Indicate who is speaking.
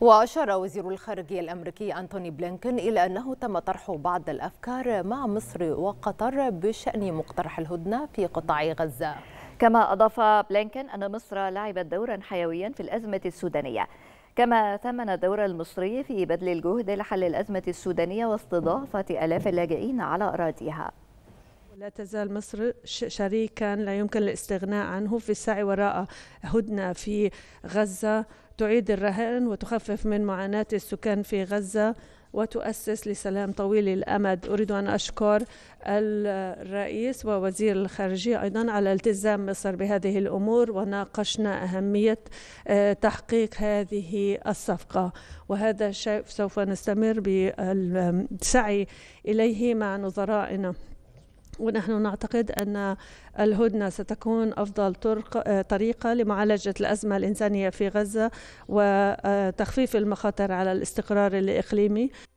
Speaker 1: وأشار وزير الخارجية الأمريكي أنتوني بلينكن إلى أنه تم طرح بعض الأفكار مع مصر وقطر بشأن مقترح الهدنة في قطاع غزة كما
Speaker 2: أضاف بلينكن أن مصر لعبت دورا حيويا في الأزمة السودانية كما ثمن الدور المصري في بذل الجهد لحل الأزمة السودانية واستضافة آلاف اللاجئين على أراضيها
Speaker 3: لا تزال مصر شريكا لا يمكن الاستغناء عنه في السعي وراء هدنة في غزة تعيد الرهائن وتخفف من معاناة السكان في غزة وتؤسس لسلام طويل الامد اريد ان اشكر الرئيس ووزير الخارجيه ايضا على التزام مصر بهذه الامور وناقشنا اهميه آه، تحقيق هذه الصفقه وهذا الشيء سوف نستمر بالسعي اليه مع نظرائنا ونحن نعتقد أن الهدنة ستكون أفضل طريقة لمعالجة الأزمة الإنسانية في غزة وتخفيف المخاطر على الاستقرار الإقليمي